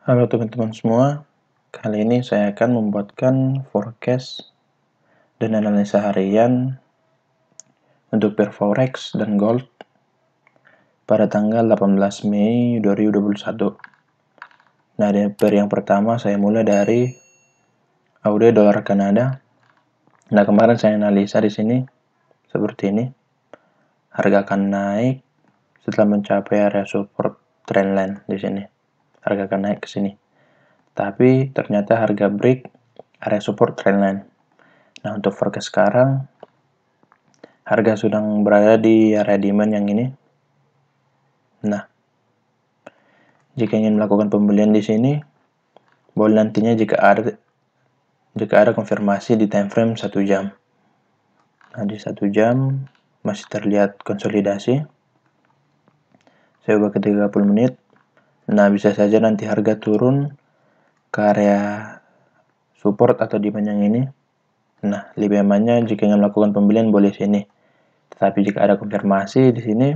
Halo teman-teman semua, kali ini saya akan membuatkan forecast dan analisa harian untuk pair forex dan gold pada tanggal 18 Mei 2021. Nah, di pair yang pertama saya mulai dari AUD dolar Kanada. Nah, kemarin saya analisa di sini seperti ini. Harga akan naik setelah mencapai area support trendline di sini harga akan naik ke sini. Tapi ternyata harga break area support trendline. Nah, untuk forecast sekarang, harga sudah berada di area demand yang ini. Nah, jika ingin melakukan pembelian di sini, boleh nantinya jika ada jika ada konfirmasi di time frame 1 jam. Nah, di 1 jam masih terlihat konsolidasi. Saya ubah ke 30 menit. Nah, bisa saja nanti harga turun ke area support atau demand yang ini. Nah, lebih amannya jika ingin melakukan pembelian boleh sini. Tetapi jika ada konfirmasi di sini,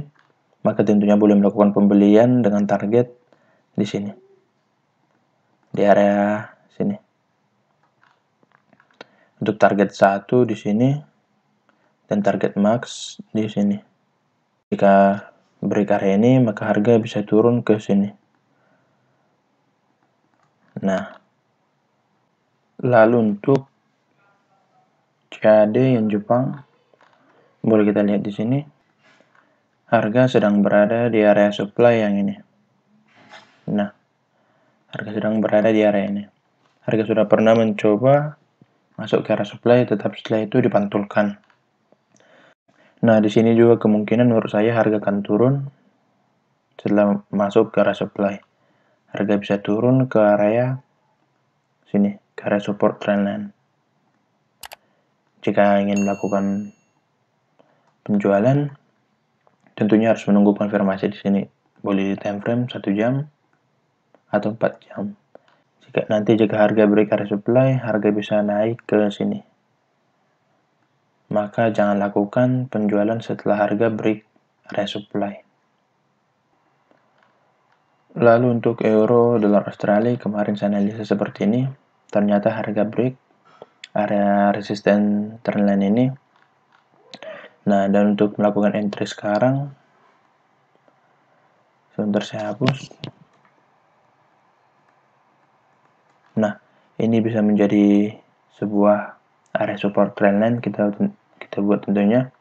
maka tentunya boleh melakukan pembelian dengan target di sini. Di area sini. Untuk target 1 di sini dan target max di sini. Jika break area ini, maka harga bisa turun ke sini. Nah, lalu untuk CAD yang Jepang, boleh kita lihat di sini, harga sedang berada di area supply yang ini. Nah, harga sedang berada di area ini. Harga sudah pernah mencoba masuk ke arah supply, tetap setelah itu dipantulkan. Nah, di sini juga kemungkinan menurut saya harga akan turun setelah masuk ke arah supply harga bisa turun ke area sini, ke area support trendline. Jika ingin melakukan penjualan, tentunya harus menunggu konfirmasi di sini. Boleh di time frame 1 jam atau 4 jam. Jika nanti jika harga break area supply, harga bisa naik ke sini. Maka jangan lakukan penjualan setelah harga break area supply. Lalu untuk euro dolar Australia kemarin saya analisa seperti ini. Ternyata harga break area resisten trendline ini. Nah, dan untuk melakukan entry sekarang sebentar saya hapus. Nah, ini bisa menjadi sebuah area support trendline kita kita buat tentunya.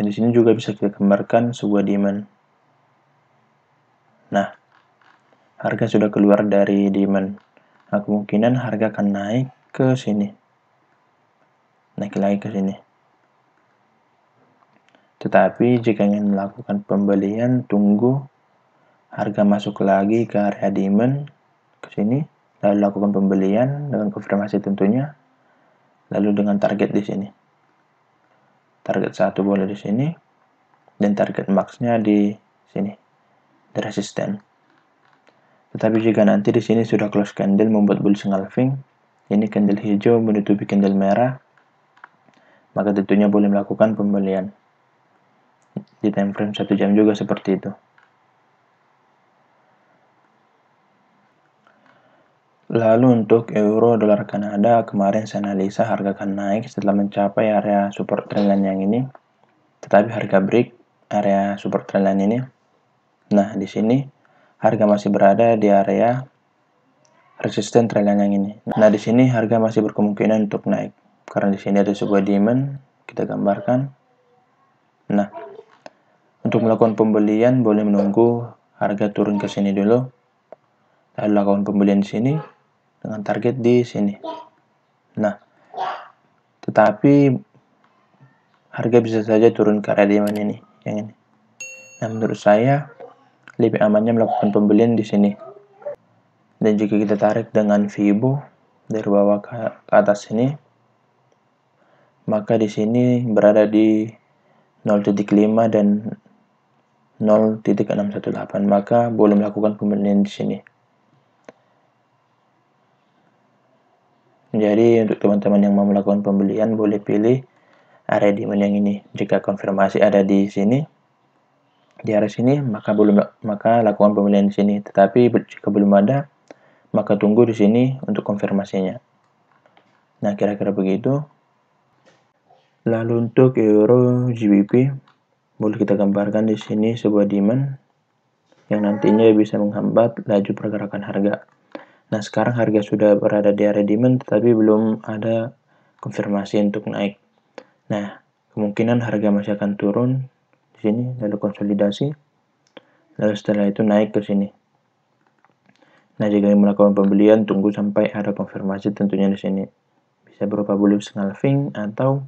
Dan di sini juga bisa kita gambarkan sebuah demand. Nah, harga sudah keluar dari demand. Nah, kemungkinan harga akan naik ke sini. Naik lagi ke sini. Tetapi jika ingin melakukan pembelian, tunggu harga masuk lagi ke area demand ke sini, lalu lakukan pembelian dengan konfirmasi tentunya, lalu dengan target di sini. Target satu boleh di sini, dan target maxnya di sini, di resistance. Tetapi jika nanti di sini sudah close candle membuat bullish engulfing, ini candle hijau menutupi candle merah, maka tentunya boleh melakukan pembelian. Di time frame satu jam juga seperti itu. Lalu untuk euro dolar Kanada kemarin saya analisa harga akan naik setelah mencapai area support trendline yang ini. Tetapi harga break area support trendline ini. Nah, di sini harga masih berada di area resisten trailing yang ini. Nah, di sini harga masih berkemungkinan untuk naik karena di sini ada sebuah demand kita gambarkan. Nah, untuk melakukan pembelian boleh menunggu harga turun ke sini dulu. Lalu lakukan pembelian di sini dengan target di sini. Nah, tetapi harga bisa saja turun ke area demand ini, yang ini. Nah, menurut saya lebih amannya melakukan pembelian di sini. Dan jika kita tarik dengan Fibo dari bawah ke, atas sini, maka di sini berada di 0.5 dan 0.618, maka boleh melakukan pembelian di sini. Jadi untuk teman-teman yang mau melakukan pembelian boleh pilih area demand yang ini. Jika konfirmasi ada di sini, di area sini, maka belum maka lakukan pemilihan di sini. Tetapi jika belum ada, maka tunggu di sini untuk konfirmasinya. Nah, kira-kira begitu. Lalu untuk euro GBP, boleh kita gambarkan di sini sebuah demand yang nantinya bisa menghambat laju pergerakan harga. Nah, sekarang harga sudah berada di area demand, tetapi belum ada konfirmasi untuk naik. Nah, kemungkinan harga masih akan turun di sini lalu konsolidasi lalu setelah itu naik ke sini nah jika ingin melakukan pembelian tunggu sampai ada konfirmasi tentunya di sini bisa berupa bullish engulfing atau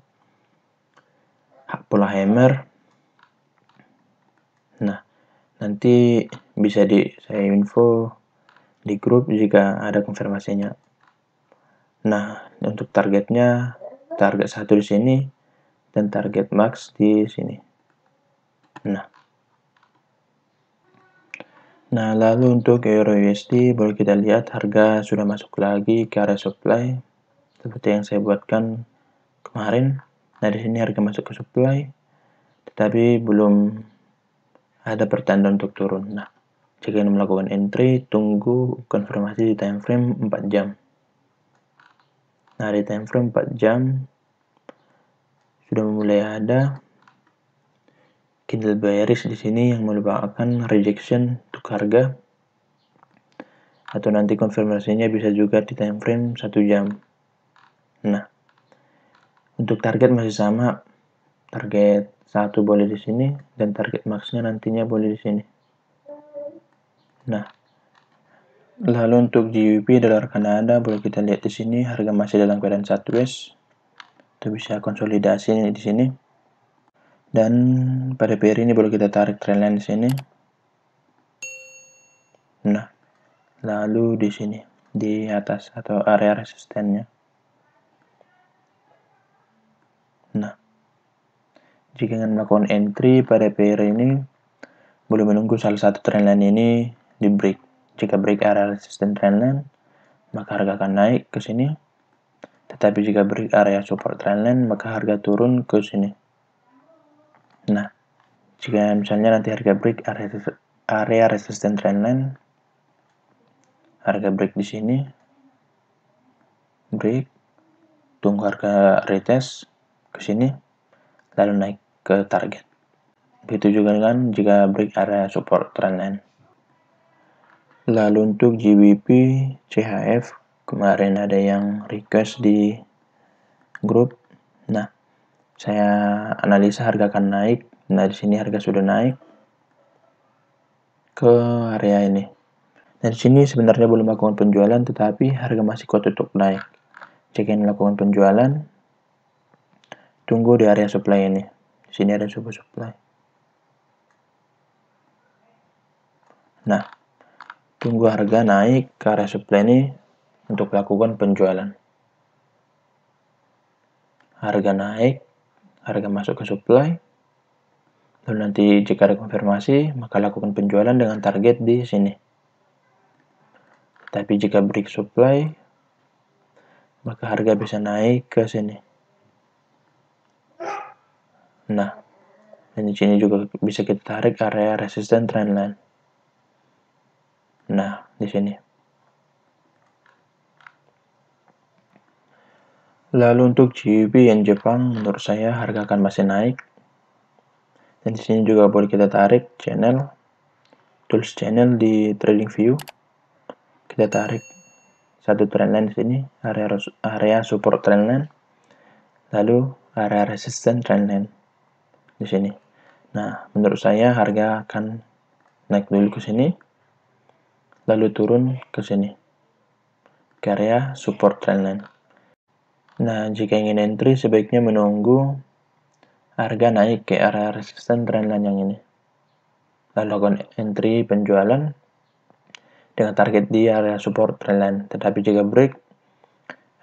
pola hammer nah nanti bisa di saya info di grup jika ada konfirmasinya nah untuk targetnya target satu di sini dan target max di sini Nah. Nah, lalu untuk Euro USD boleh kita lihat harga sudah masuk lagi ke area supply seperti yang saya buatkan kemarin. Nah, di sini harga masuk ke supply tetapi belum ada pertanda untuk turun. Nah, jika ingin melakukan entry, tunggu konfirmasi di time frame 4 jam. Nah, di time frame 4 jam sudah mulai ada Kindle bearish di sini yang merupakan rejection untuk harga atau nanti konfirmasinya bisa juga di time frame 1 jam. Nah, untuk target masih sama. Target satu boleh di sini dan target maxnya nantinya boleh di sini. Nah, lalu untuk GBP dolar Kanada boleh kita lihat di sini harga masih dalam keadaan sideways. Itu bisa konsolidasi di sini dan pada PR ini boleh kita tarik trend line di sini nah lalu di sini di atas atau area resistennya nah jika ingin melakukan entry pada PR ini boleh menunggu salah satu trend ini di break jika break area resisten trend maka harga akan naik ke sini tetapi jika break area support trendline, maka harga turun ke sini. Nah, jika misalnya nanti harga break area, area trendline, harga break di sini, break, tunggu harga retest ke sini, lalu naik ke target. Begitu juga kan jika break area support trendline. Lalu untuk GBP, CHF, kemarin ada yang request di grup. Nah, saya analisa harga akan naik. Nah, di sini harga sudah naik ke area ini. Dan nah, sini sebenarnya belum melakukan penjualan, tetapi harga masih kuat untuk naik. Jika ingin melakukan penjualan, tunggu di area supply ini. Di sini ada sebuah supply. Nah, tunggu harga naik ke area supply ini untuk melakukan penjualan. Harga naik, harga masuk ke supply. Lalu nanti jika ada konfirmasi, maka lakukan penjualan dengan target di sini. Tapi jika break supply, maka harga bisa naik ke sini. Nah, dan di sini juga bisa kita tarik area resistance trendline. Nah, di sini. Lalu untuk GUP yang Jepang, menurut saya harga akan masih naik. Dan di sini juga boleh kita tarik channel, tools channel di trading view. Kita tarik satu trendline di sini, area area support trendline, lalu area resistance trendline di sini. Nah, menurut saya harga akan naik dulu ke sini, lalu turun ke sini, ke area support trendline. Nah, jika ingin entry sebaiknya menunggu harga naik ke arah resisten trendline yang ini. Lalu lakukan entry penjualan dengan target di area support trendline. Tetapi jika break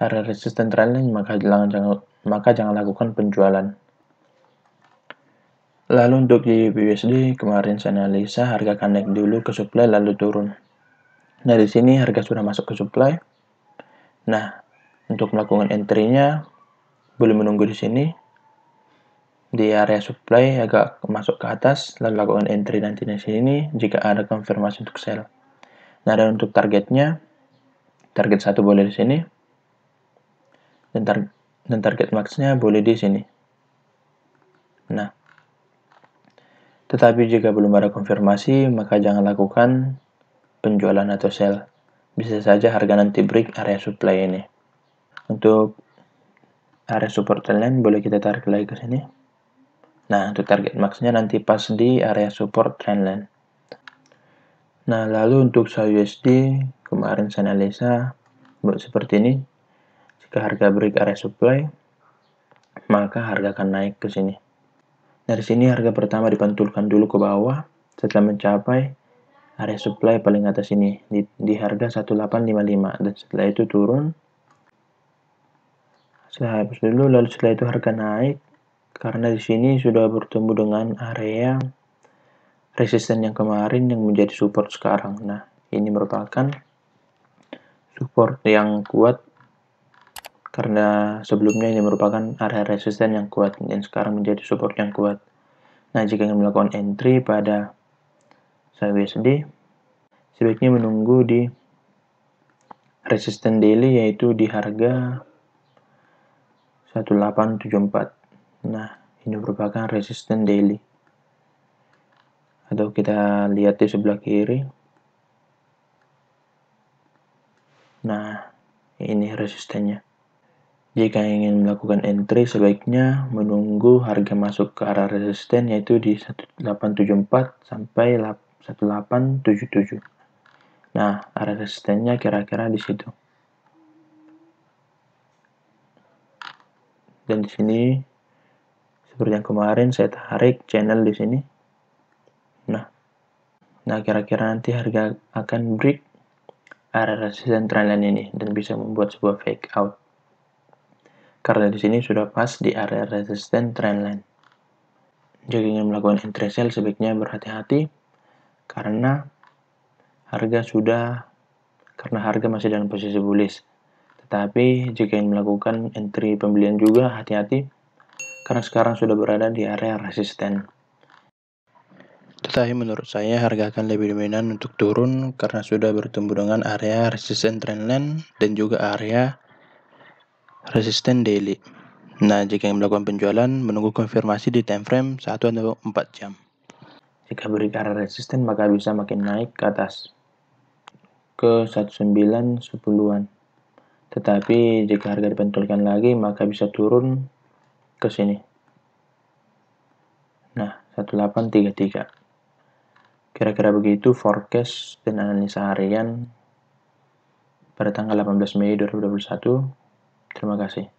area resisten trendline, maka jangan, jangan maka jangan lakukan penjualan. Lalu untuk di BUSD kemarin saya analisa harga connect dulu ke supply lalu turun. Nah, di sini harga sudah masuk ke supply. Nah, untuk melakukan entry-nya boleh menunggu di sini di area supply agak masuk ke atas lalu lakukan entry nanti di sini jika ada konfirmasi untuk sell. Nah, dan untuk targetnya target satu boleh di sini dan, tar dan target max-nya boleh di sini. Nah, tetapi jika belum ada konfirmasi, maka jangan lakukan penjualan atau sell. Bisa saja harga nanti break area supply ini untuk area support line boleh kita tarik lagi ke sini nah untuk target maxnya nanti pas di area support trendline nah lalu untuk USD kemarin saya analisa buat seperti ini jika harga break area supply maka harga akan naik ke sini dari sini harga pertama dipantulkan dulu ke bawah setelah mencapai area supply paling atas ini di, di harga 1855 dan setelah itu turun Sehabis dulu lalu setelah itu harga naik karena di sini sudah bertemu dengan area resisten yang kemarin yang menjadi support sekarang. Nah, ini merupakan support yang kuat karena sebelumnya ini merupakan area resisten yang kuat dan sekarang menjadi support yang kuat. Nah, jika ingin melakukan entry pada USD, sebaiknya menunggu di resisten daily yaitu di harga 1874. Nah, ini merupakan resisten daily. Atau kita lihat di sebelah kiri. Nah, ini resistennya. Jika ingin melakukan entry, sebaiknya menunggu harga masuk ke arah resisten yaitu di 1874 sampai 1877. Nah, arah resistennya kira-kira di situ. dan di sini seperti yang kemarin saya tarik channel di sini nah nah kira-kira nanti harga akan break area resistance trendline ini dan bisa membuat sebuah fake out karena di sini sudah pas di area resistance trendline jika ingin melakukan entry sell sebaiknya berhati-hati karena harga sudah karena harga masih dalam posisi bullish tapi jika ingin melakukan entry pembelian juga hati-hati karena sekarang sudah berada di area resisten. Tetapi menurut saya harga akan lebih dominan untuk turun karena sudah bertumbuh dengan area resisten trendline dan juga area resisten daily. Nah, jika ingin melakukan penjualan, menunggu konfirmasi di time frame 1 atau 4 jam. Jika beri area resisten, maka bisa makin naik ke atas ke 19 10-an. Tetapi jika harga dipantulkan lagi, maka bisa turun ke sini. Nah, 1833. Kira-kira begitu forecast dan analisa harian pada tanggal 18 Mei 2021. Terima kasih.